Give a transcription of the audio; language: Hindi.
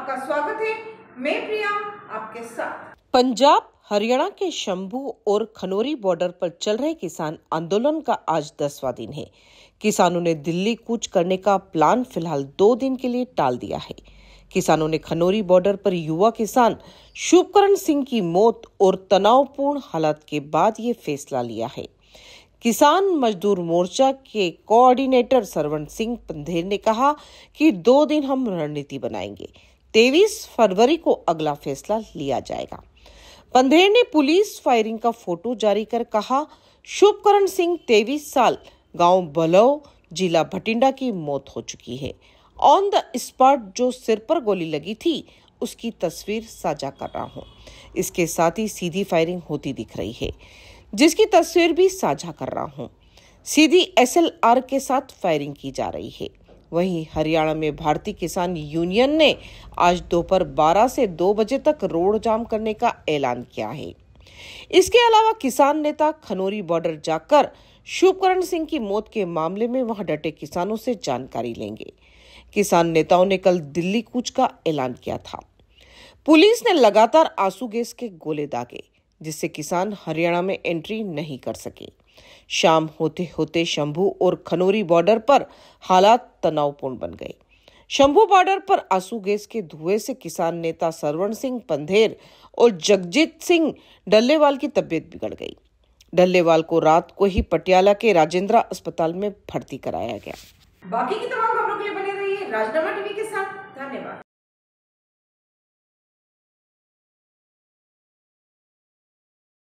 आपका स्वागत है मैं प्रिया आपके साथ पंजाब हरियाणा के शंभू और खनौरी बॉर्डर पर चल रहे किसान आंदोलन का आज दसवा दिन है किसानों ने दिल्ली कूच करने का प्लान फिलहाल दो दिन के लिए टाल दिया है किसानों ने खनौरी बॉर्डर पर युवा किसान शुभकरण सिंह की मौत और तनावपूर्ण हालात के बाद ये फैसला लिया है किसान मजदूर मोर्चा के कोऑर्डिनेटर सरवण सिंह पंधेर ने कहा कि दो दिन हम रणनीति बनाएंगे तेईस फरवरी को अगला फैसला लिया जाएगा पंधेर ने पुलिस फायरिंग का फोटो जारी कर कहा शुभकरण सिंह तेईस साल गांव बलो जिला भटिंडा की मौत हो चुकी है ऑन द स्पॉट जो सिर पर गोली लगी थी उसकी तस्वीर साझा कर रहा हूँ इसके साथ ही सीधी फायरिंग होती दिख रही है जिसकी तस्वीर भी साझा कर रहा हूँ सीधी एसएलआर के साथ फायरिंग की जा रही है वहीं हरियाणा में भारतीय किसान यूनियन ने आज दोपहर 12 से 2 बजे तक रोड जाम करने का ऐलान किया है इसके अलावा किसान नेता खनौरी बॉर्डर जाकर शुभकरण सिंह की मौत के मामले में वहां डटे किसानों से जानकारी लेंगे किसान नेताओं ने कल दिल्ली कूच का ऐलान किया था पुलिस ने लगातार आंसू गैस के गोले दागे जिससे किसान हरियाणा में एंट्री नहीं कर सके शाम होते होते शंभू और खनौरी बॉर्डर पर हालात तनावपूर्ण बन गए शंभू बॉर्डर पर आंसू गैस के धुएं से किसान नेता सरवण सिंह पंधेर और जगजीत सिंह डल्लेवाल की तबीयत बिगड़ गई डल्लेवाल को रात को ही पटियाला के राजेंद्रा अस्पताल में भर्ती कराया गया बाकी की तमाम खबरों के लिए बने रहिए राजनामा टीवी के साथ धन्यवाद